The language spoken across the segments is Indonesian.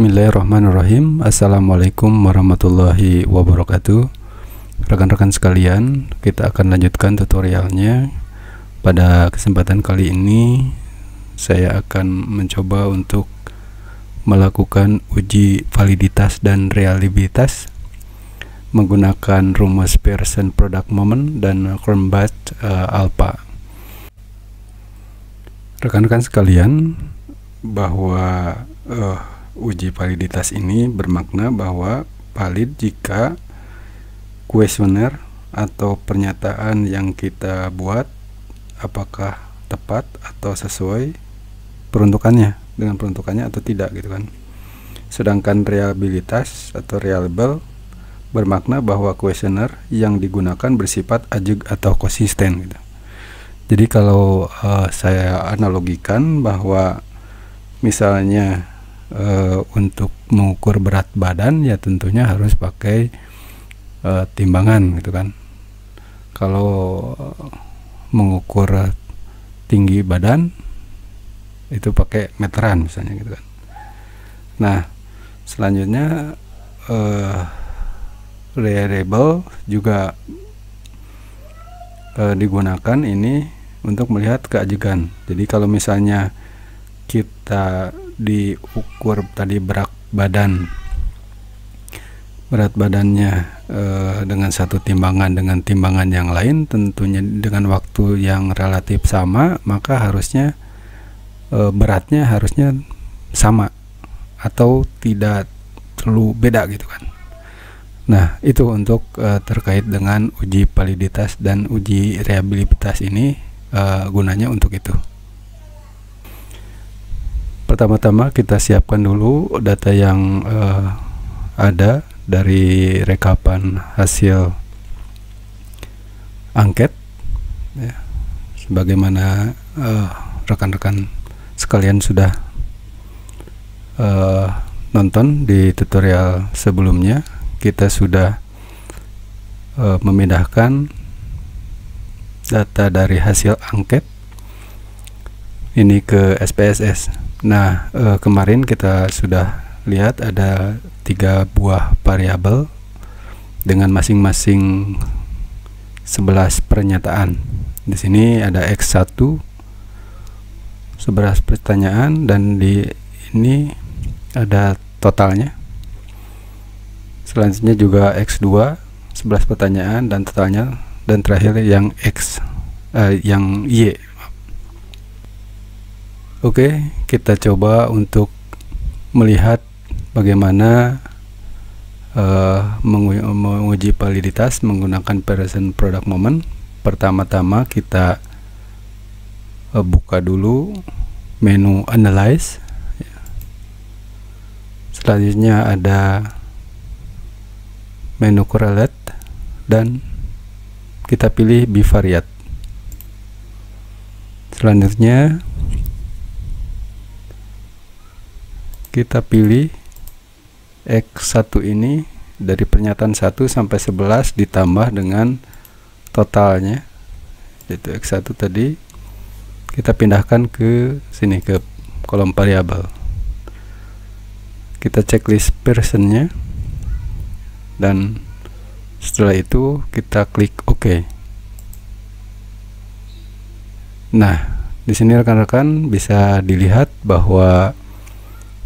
Bismillahirrahmanirrahim Assalamualaikum warahmatullahi wabarakatuh Rekan-rekan sekalian Kita akan lanjutkan tutorialnya Pada kesempatan kali ini Saya akan mencoba untuk Melakukan uji validitas dan realibilitas Menggunakan rumus Pearson Product Moment Dan Cronbach eh, uh, Alpha Rekan-rekan sekalian bahwa uh, Uji validitas ini bermakna bahwa valid jika kuesioner atau pernyataan yang kita buat apakah tepat atau sesuai peruntukannya dengan peruntukannya atau tidak gitu kan. Sedangkan reliabilitas atau reliable bermakna bahwa kuesioner yang digunakan bersifat ajeg atau konsisten gitu. Jadi kalau uh, saya analogikan bahwa misalnya e, untuk mengukur berat badan ya tentunya harus pakai e, timbangan gitu kan kalau mengukur tinggi badan itu pakai meteran misalnya gitu kan nah selanjutnya variable eh, variable juga e, digunakan ini untuk melihat keajegan jadi kalau misalnya kita diukur tadi berat badan berat badannya e, dengan satu timbangan dengan timbangan yang lain tentunya dengan waktu yang relatif sama maka harusnya e, beratnya harusnya sama atau tidak terlalu beda gitu kan nah itu untuk e, terkait dengan uji validitas dan uji rehabilitas ini e, gunanya untuk itu Pertama-tama kita siapkan dulu data yang uh, ada dari rekapan hasil angket ya. sebagaimana eh, rekan-rekan uh, sekalian sudah uh, nonton di tutorial sebelumnya kita sudah uh, memindahkan data dari hasil angket ini ke SPSS Nah, uh, kemarin kita sudah lihat ada tiga buah variabel dengan masing-masing 11 pernyataan. Di sini ada x1 11 pertanyaan dan di ini ada totalnya. Selanjutnya juga x2 11 pertanyaan dan totalnya dan terakhir yang x uh, yang y Oke, kita coba untuk melihat bagaimana uh, eh, menguji, menguji validitas menggunakan present product moment. Pertama-tama kita uh, buka dulu menu analyze. Selanjutnya ada menu correlate dan kita pilih bivariate. Selanjutnya kita pilih X1 ini dari pernyataan 1 sampai 11 ditambah dengan totalnya yaitu X1 tadi kita pindahkan ke sini ke kolom variabel kita checklist personnya dan setelah itu kita klik OK nah di sini rekan-rekan bisa dilihat bahwa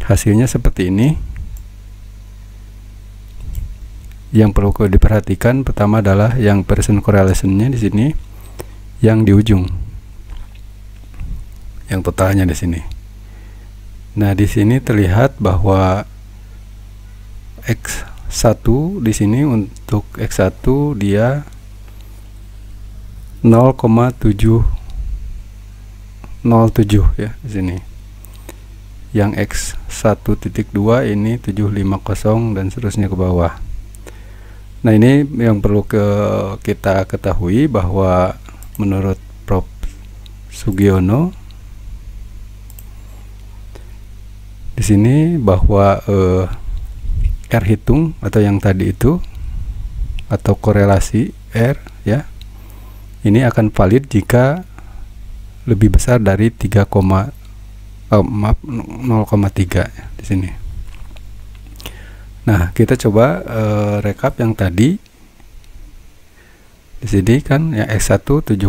hasilnya seperti ini yang perlu diperhatikan pertama adalah yang person correlationnya di sini yang di ujung yang totalnya di sini nah di sini terlihat bahwa x1 di sini untuk x1 dia 0,707 ya di sini yang X 1.2 ini 750 dan seterusnya ke bawah nah ini yang perlu ke kita ketahui bahwa menurut Prof. Sugiono di sini bahwa eh, R hitung atau yang tadi itu atau korelasi R ya ini akan valid jika lebih besar dari oh, maaf 0,3 di sini nah kita coba uh, rekap yang tadi di sini kan ya X1 707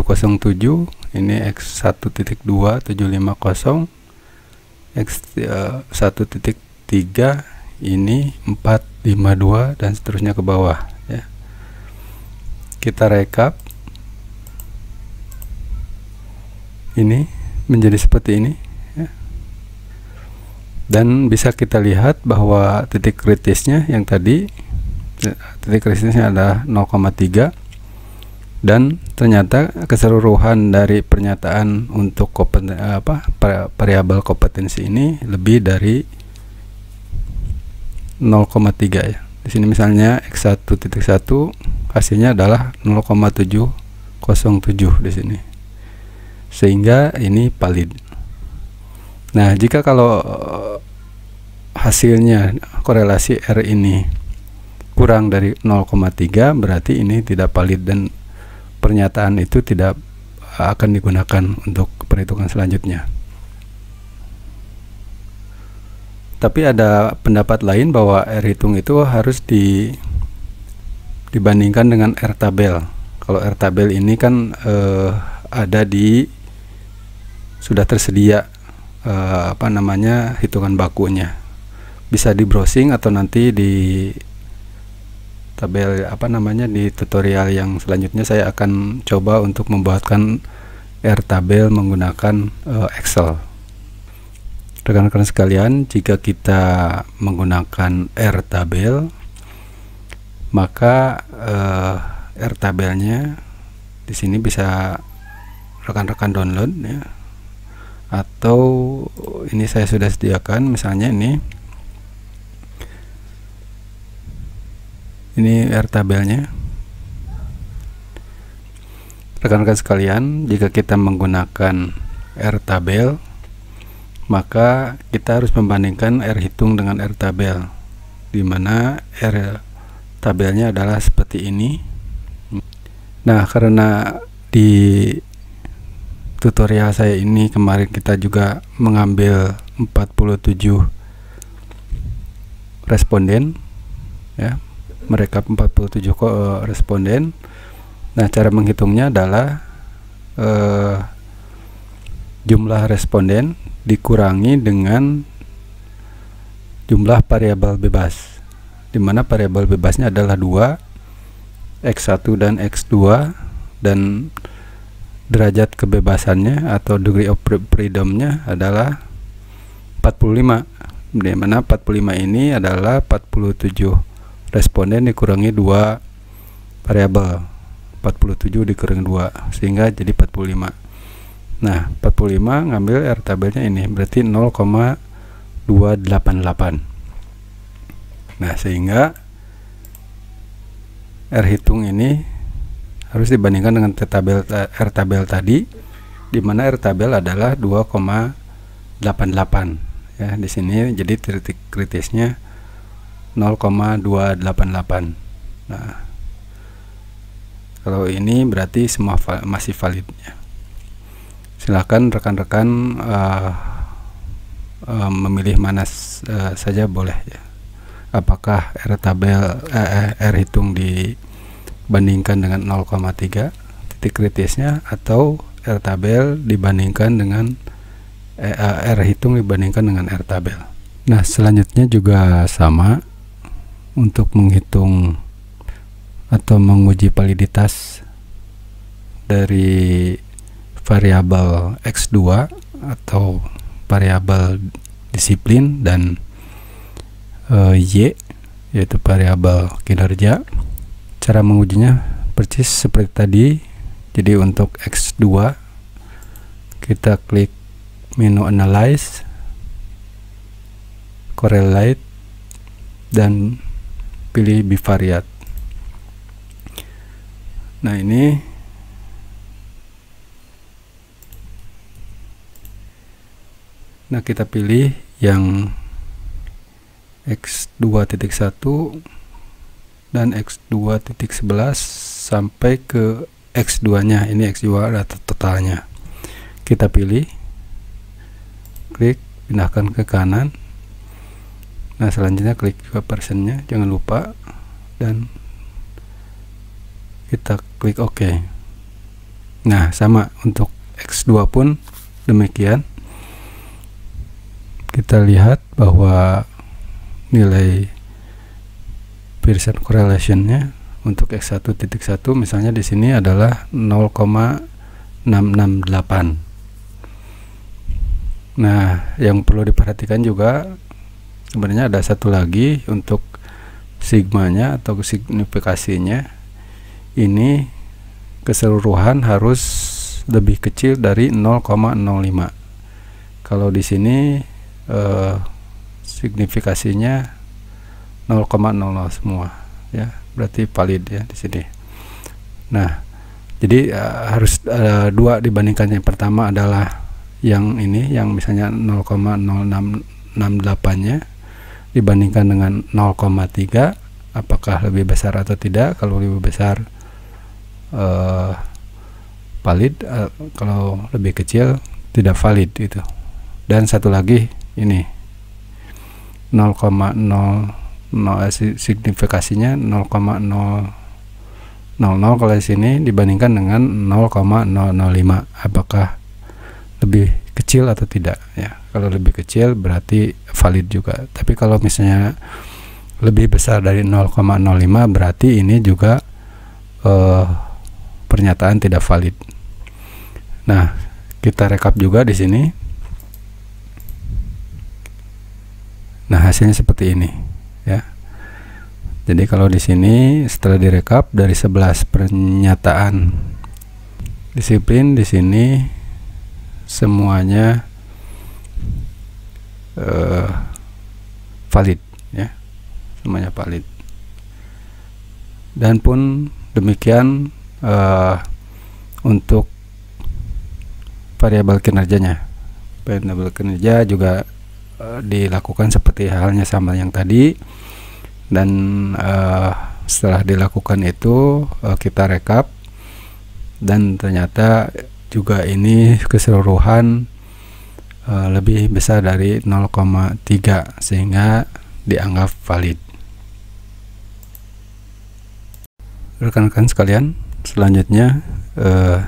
ini X1.2 750 X1.3 ini 452 dan seterusnya ke bawah ya kita rekap ini menjadi seperti ini dan bisa kita lihat bahwa titik kritisnya yang tadi ya, titik kritisnya adalah 0,3 dan ternyata keseluruhan dari pernyataan untuk kompeten, apa variabel kompetensi ini lebih dari 0,3 ya. Di sini misalnya x1.1 hasilnya adalah 0,707 di sini. Sehingga ini valid. Nah, jika kalau eh, hasilnya korelasi R ini kurang dari 0,3 berarti ini tidak valid dan pernyataan itu tidak eh, akan digunakan untuk perhitungan selanjutnya. Tapi ada pendapat lain bahwa R hitung itu harus di dibandingkan dengan R tabel. Kalau R tabel ini kan eh, ada di sudah tersedia uh, apa namanya hitungan bakunya bisa di browsing atau nanti di tabel apa namanya di tutorial yang selanjutnya saya akan coba untuk membuatkan R tabel menggunakan uh, Excel. Rekan-rekan sekalian, jika kita menggunakan R tabel maka uh, R tabelnya di sini bisa rekan-rekan download ya atau ini saya sudah sediakan misalnya ini ini R tabelnya rekan-rekan sekalian jika kita menggunakan R tabel maka kita harus membandingkan R hitung dengan R tabel dimana R tabelnya adalah seperti ini nah karena di tutorial saya ini kemarin kita juga mengambil 47 responden ya mereka 47 kok eh, responden nah cara menghitungnya adalah eh, jumlah responden dikurangi dengan jumlah variabel bebas dimana variabel bebasnya adalah dua x1 dan x2 dan derajat kebebasannya atau degree of freedomnya adalah 45 di mana 45 ini adalah 47 responden dikurangi dua variabel 47 dikurangi dua sehingga jadi 45 Nah, 45 ngambil R tabelnya ini berarti 0,288. Nah, sehingga R hitung ini harus dibandingkan dengan T tabel R tabel tadi di mana R tabel adalah 2,88 ya di sini jadi titik kritisnya 0,288 nah kalau ini berarti semua val masih valid ya. silahkan rekan-rekan uh, uh, memilih mana uh, saja boleh ya apakah R tabel eh, R hitung di bandingkan dengan 0,3 titik kritisnya atau R tabel dibandingkan dengan eh, R hitung dibandingkan dengan R tabel nah selanjutnya juga sama untuk menghitung atau menguji validitas dari variabel X2 atau variabel disiplin dan e, Y yaitu variabel kinerja cara mengujinya persis seperti tadi jadi untuk X2 kita klik menu analyze correlate dan pilih bivariat nah ini nah kita pilih yang x2.1 dan x2.11 sampai ke x2 nya ini x2 data totalnya kita pilih klik pindahkan ke kanan nah selanjutnya klik juga persennya jangan lupa dan kita klik OK nah sama untuk X2 pun demikian kita lihat bahwa nilai Pearson correlationnya untuk X1.1 misalnya di sini adalah 0,668 nah yang perlu diperhatikan juga sebenarnya ada satu lagi untuk sigmanya atau signifikasinya ini keseluruhan harus lebih kecil dari 0,05 kalau di sini eh, signifikasinya 0,00 semua ya berarti valid ya di sini nah jadi uh, harus uh, dua dibandingkan yang pertama adalah yang ini yang misalnya 0,0668 nya dibandingkan dengan 0,3 apakah lebih besar atau tidak kalau lebih besar uh, valid uh, kalau lebih kecil tidak valid itu dan satu lagi ini 0,0 no, eh, signifikasinya 0,000 kalau di sini dibandingkan dengan 0,005 apakah lebih kecil atau tidak ya kalau lebih kecil berarti valid juga tapi kalau misalnya lebih besar dari 0,05 berarti ini juga eh, pernyataan tidak valid nah kita rekap juga di sini nah hasilnya seperti ini ya. Jadi kalau di sini setelah direkap dari 11 pernyataan disiplin di sini semuanya uh, valid ya. Semuanya valid. Dan pun demikian uh, untuk variabel kinerjanya. Variabel kinerja juga uh, dilakukan seperti halnya sama yang tadi dan uh, setelah dilakukan itu uh, kita rekap dan ternyata juga ini keseluruhan uh, lebih besar dari 0,3 sehingga dianggap valid rekan-rekan sekalian selanjutnya uh,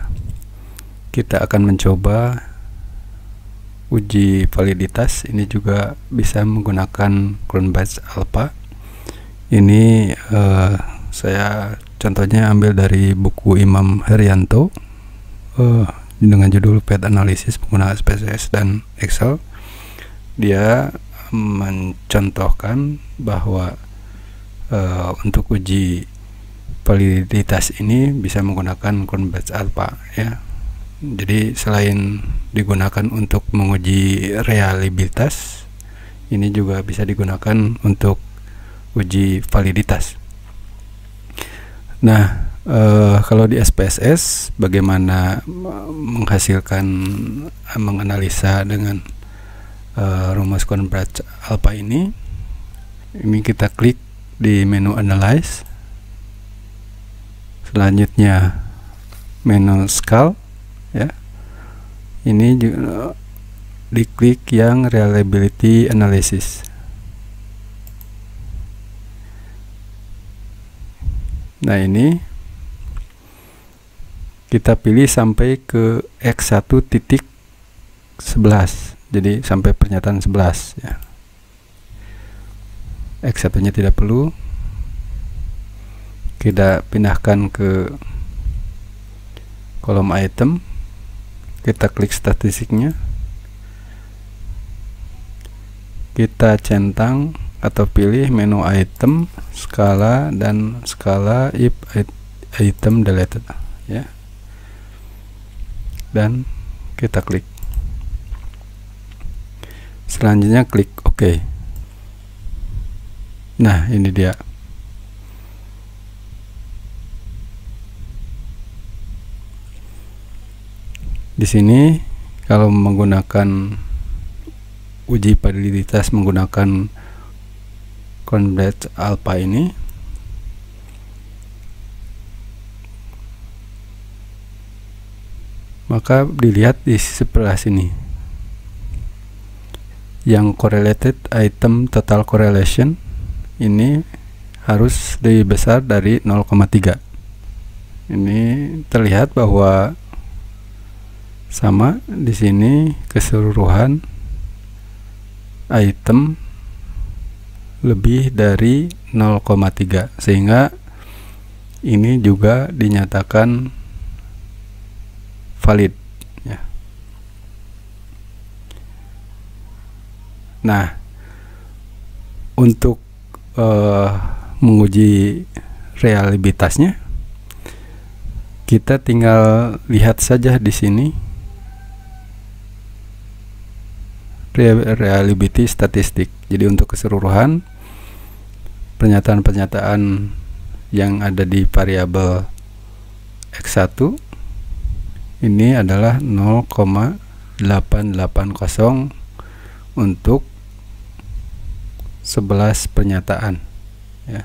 kita akan mencoba uji validitas ini juga bisa menggunakan Cronbase Alpha ini uh, saya contohnya ambil dari buku Imam Herianto uh, dengan judul Pet Analysis Penggunaan SPSS dan Excel dia mencontohkan bahwa uh, untuk uji validitas ini bisa menggunakan Convex Alpha ya. Jadi selain digunakan untuk menguji reliabilitas, ini juga bisa digunakan untuk uji validitas. Nah, eh, kalau di SPSS bagaimana menghasilkan menganalisa dengan eh, rumus kontrak alpha ini? Ini kita klik di menu analyze. Selanjutnya menu scale ya. Ini juga eh, diklik yang reliability analysis nah ini kita pilih sampai ke X1 titik 11 jadi sampai pernyataan 11 ya X1 nya tidak perlu kita pindahkan ke kolom item kita klik statistiknya kita centang atau pilih menu item skala dan skala if item deleted ya dan kita klik selanjutnya klik OK nah ini dia di sini kalau menggunakan uji validitas menggunakan convert alpha ini maka dilihat di sebelah sini yang correlated item total correlation ini harus lebih besar dari 0,3 ini terlihat bahwa sama di sini keseluruhan item lebih dari 0,3 sehingga ini juga dinyatakan valid ya. Nah, untuk uh, menguji realitasnya kita tinggal lihat saja di sini reliability statistik. Jadi untuk keseluruhan pernyataan-pernyataan yang ada di variabel x1 ini adalah 0,880 untuk 11 pernyataan ya.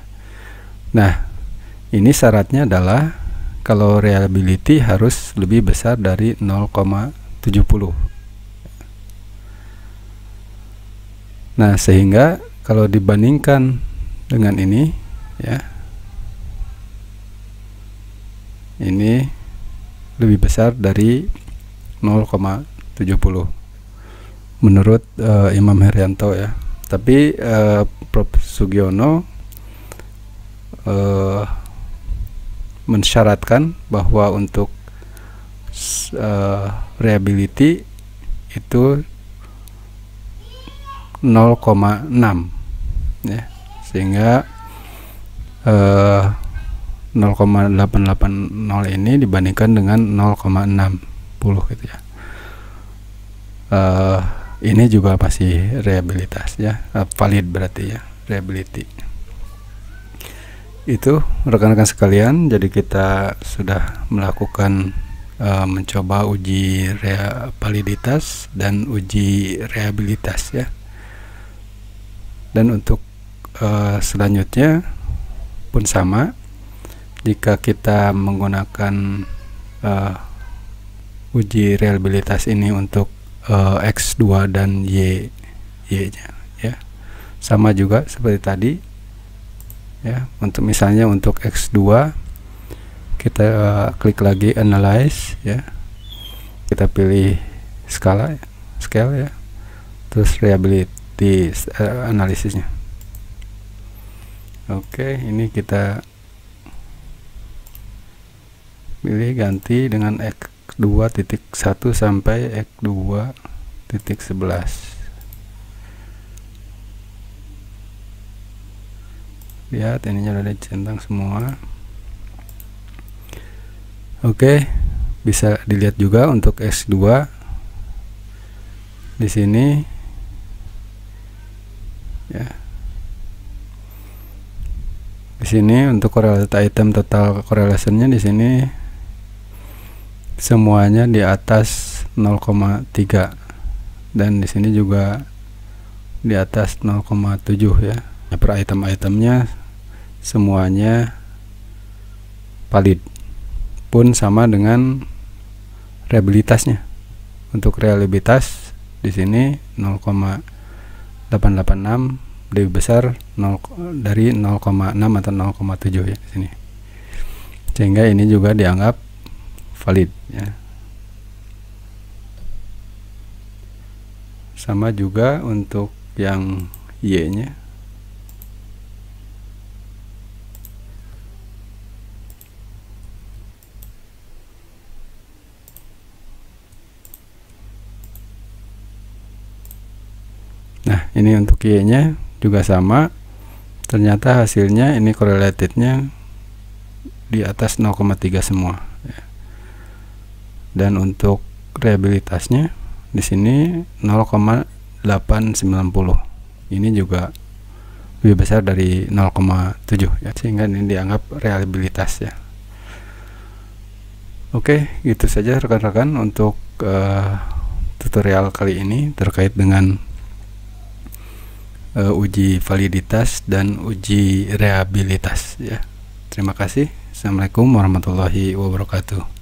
Nah, ini syaratnya adalah kalau reliability harus lebih besar dari 0,70 Nah, sehingga kalau dibandingkan dengan ini ya. Ini lebih besar dari 0,70 menurut uh, Imam Herianto ya. Tapi uh, Prof Sugiono uh, mensyaratkan bahwa untuk uh, reliability itu 0,6 ya sehingga eh, 0,880 ini dibandingkan dengan 0,60 gitu ya eh, ini juga pasti reabilitas ya eh, valid berarti ya reliability itu rekan-rekan sekalian jadi kita sudah melakukan eh, mencoba uji rea validitas dan uji reabilitas ya dan untuk uh, selanjutnya pun sama jika kita menggunakan uh, uji reliabilitas ini untuk uh, eh, X2 dan Y Y nya ya sama juga seperti tadi ya untuk misalnya untuk X2 kita uh, klik lagi analyze ya kita pilih skala scale ya terus reliability di uh, eh, analisisnya oke ini kita pilih ganti dengan x2.1 sampai x2.11 lihat ininya sudah dicentang semua oke okay, bisa dilihat juga untuk S2 di sini di sini untuk korelasi item total korelasinya di sini semuanya di atas 0,3 dan di sini juga di atas 0,7 ya per item-itemnya semuanya valid pun sama dengan reliabilitasnya untuk reliabilitas di sini 0,886 lebih besar 0, dari 0,6 atau 0,7 ya di sini. Sehingga ini juga dianggap valid ya. Sama juga untuk yang Y-nya. Nah, ini untuk Y-nya juga sama ternyata hasilnya ini correlatednya di atas 0,3 semua ya. dan untuk reliabilitasnya di sini 0,890 ini juga lebih besar dari 0,7 ya sehingga ini dianggap reliabilitas ya Oke, itu gitu saja rekan-rekan untuk uh, tutorial kali ini terkait dengan uh, uji validitas dan uji rehabilitas ya. Terima kasih. Assalamualaikum warahmatullahi wabarakatuh.